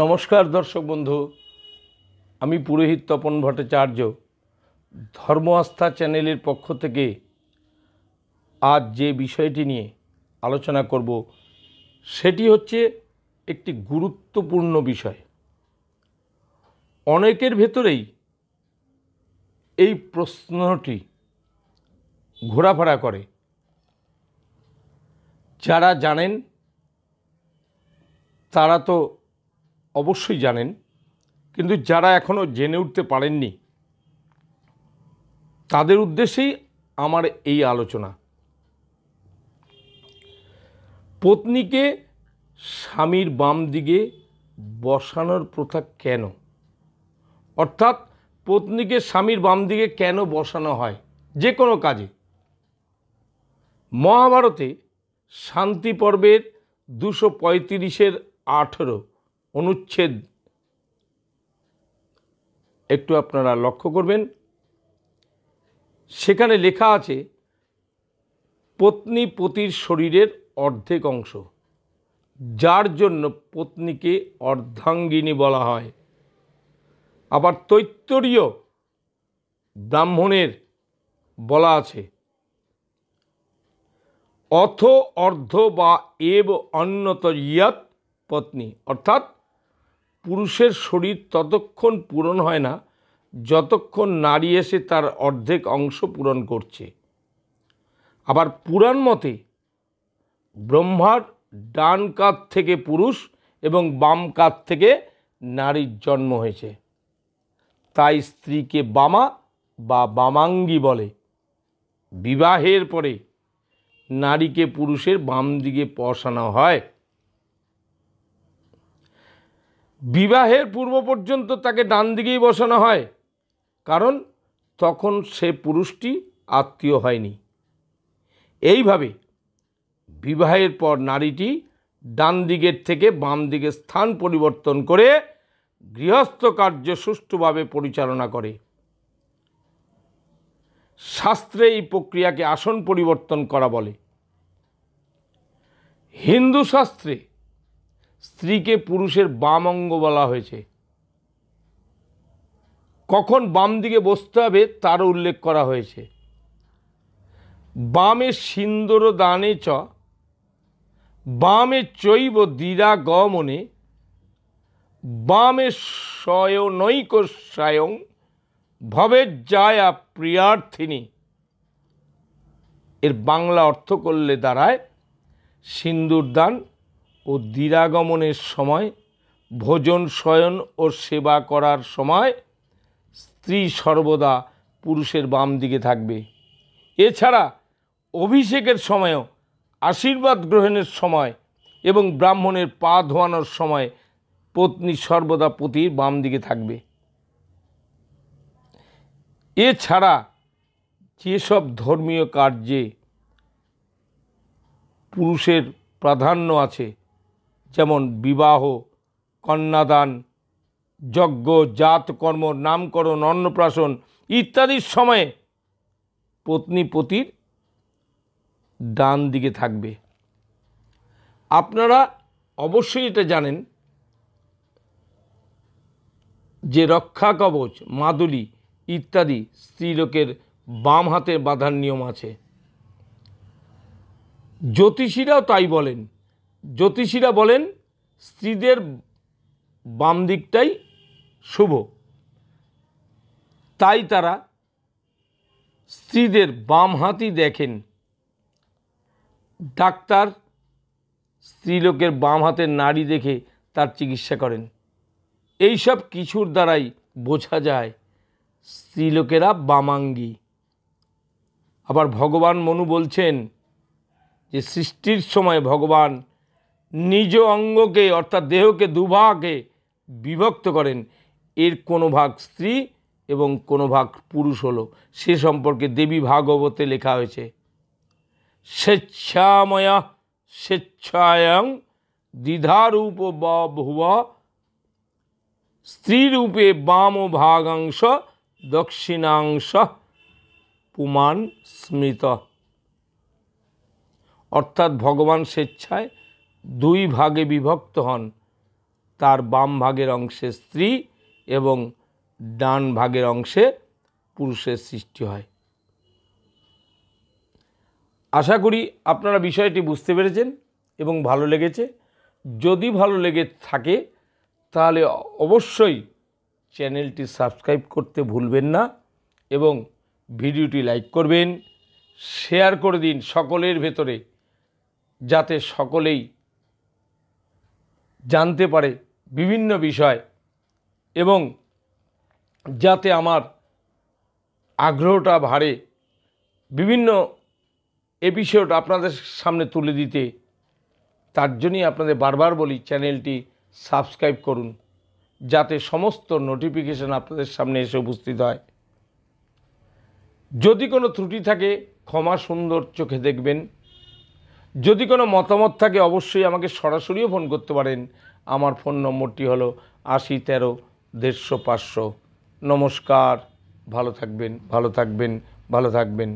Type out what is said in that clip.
নমস্কার দর্শক বন্ধু আমি পুরোহিত তপন ভট্টাচার্য ধর্ম আস্থা চ্যানেলের পক্ষ থেকে আজ যে বিষয়টি নিয়ে আলোচনা করব সেটি হচ্ছে একটি গুরুত্বপূর্ণ বিষয় অনেকের ভেতরেই এই প্রশ্নটি ঘোরাফেরা করে যারা জানেন তারা তো অবশ্যই জানেন কিন্তু যারা এখনও জেনে উঠতে পারেননি তাদের উদ্দেশ্যেই আমার এই আলোচনা পত্নীকে স্বামীর বাম দিকে বসানোর প্রথা কেন অর্থাৎ পত্নীকে স্বামীর বাম দিকে কেন বসানো হয় যে কোনো কাজে মহাভারতে শান্তি পর্বের দুশো পঁয়ত্রিশের আঠেরো অনুচ্ছেদ একটু আপনারা লক্ষ্য করবেন সেখানে লেখা আছে পত্নী পতির শরীরের অর্ধেক অংশ যার জন্য পত্নীকে অর্ধাঙ্গিনী বলা হয় আবার তৈত্তরীয় ব্রাহ্মণের বলা আছে অথ অর্ধ বা এব অন্যত ইয়াত পত্নী অর্থাৎ পুরুষের শরীর ততক্ষণ পূরণ হয় না যতক্ষণ নারী এসে তার অর্ধেক অংশ পূরণ করছে আবার পুরাণ মতে ব্রহ্মার ডান কাত থেকে পুরুষ এবং বাম কাত থেকে নারীর জন্ম হয়েছে তাই স্ত্রীকে বামা বা বামাঙ্গি বলে বিবাহের পরে নারীকে পুরুষের বাম দিকে পশানো হয় বিবাহের পূর্ব পর্যন্ত তাকে ডান দিকেই বসানো হয় কারণ তখন সে পুরুষটি আত্মীয় হয়নি এইভাবে বিবাহের পর নারীটি ডান দিকের থেকে বাম দিকে স্থান পরিবর্তন করে গৃহস্থ কার্য সুষ্ঠুভাবে পরিচালনা করে শাস্ত্রে এই প্রক্রিয়াকে আসন পরিবর্তন করা বলে হিন্দু শাস্ত্রে স্ত্রীকে পুরুষের বাম অঙ্গ বলা হয়েছে কখন বাম দিকে বসতে হবে তারও উল্লেখ করা হয়েছে বামে সিন্দর দানে চ বামে চৈব দিরা গমনে বামে স্বয়নৈক স্বয়ং ভবে জায়া প্রিয়ার্থিনী এর বাংলা অর্থ করলে দাঁড়ায় সিন্দুর দান ও দিরাগমনের সময় ভোজন শয়ন ও সেবা করার সময় স্ত্রী সর্বদা পুরুষের বাম দিকে থাকবে এছাড়া অভিষেকের সময়ও আশীর্বাদ গ্রহণের সময় এবং ব্রাহ্মণের পা ধোয়ানোর সময় পত্নী সর্বদা পতির বাম দিকে থাকবে এছাড়া যেসব ধর্মীয় কার্যে পুরুষের প্রাধান্য আছে যেমন বিবাহ কন্যাদান যজ্ঞ জাতকর্ম নামকরণ অন্নপ্রাশন ইত্যাদির সময়ে পত্নী পতির ডান দিকে থাকবে আপনারা অবশ্যই এটা জানেন যে রক্ষা কবচ মাদুলি ইত্যাদি স্ত্রীলোকের বাম হাতে বাঁধার নিয়ম আছে জ্যোতিষীরাও তাই বলেন জ্যোতিষীরা বলেন স্ত্রীদের বাম দিকটাই শুভ তাই তারা স্ত্রীদের বাম হাতই দেখেন ডাক্তার স্ত্রীলোকের বাম হাতের নাড়ি দেখে তার চিকিৎসা করেন এই সব কিছুর দ্বারাই বোঝা যায় স্ত্রীলোকেরা বামাঙ্গি আবার ভগবান মনু বলছেন যে সৃষ্টির সময় ভগবান নিজ অঙ্গকে অর্থাৎ দেহকে দুভাগে বিভক্ত করেন এর কোনো ভাগ স্ত্রী এবং কোনো ভাগ পুরুষ হল সে সম্পর্কে দেবী ভাগবতে লেখা হয়েছে স্বেচ্ছাময়া স্বেচ্ছায়ং দ্বিধারূপ বা ভুব স্ত্রীরূপে বাম ভাগাংশ দক্ষিণাংশ পুমান স্মৃত অর্থাৎ ভগবান স্বেচ্ছায় দুই ভাগে বিভক্ত হন তার বাম ভাগের অংশে স্ত্রী এবং ডান ভাগের অংশে পুরুষের সৃষ্টি হয় আশা করি আপনারা বিষয়টি বুঝতে পেরেছেন এবং ভালো লেগেছে যদি ভালো লেগে থাকে তাহলে অবশ্যই চ্যানেলটি সাবস্ক্রাইব করতে ভুলবেন না এবং ভিডিওটি লাইক করবেন শেয়ার করে দিন সকলের ভেতরে যাতে সকলেই জানতে পারে বিভিন্ন বিষয় এবং যাতে আমার আগ্রহটা বাড়ে বিভিন্ন এপিসোড আপনাদের সামনে তুলে দিতে তার জন্যই আপনাদের বারবার বলি চ্যানেলটি সাবস্ক্রাইব করুন যাতে সমস্ত নোটিফিকেশান আপনাদের সামনে এসে উপস্থিত হয় যদি কোনো ত্রুটি থাকে ক্ষমা সুন্দর চোখে দেখবেন যদি কোনো মতামত থাকে অবশ্যই আমাকে সরাসরিও ফোন করতে পারেন আমার ফোন নম্বরটি হলো আশি তেরো দেড়শো পাঁচশো নমস্কার ভালো থাকবেন ভালো থাকবেন ভালো থাকবেন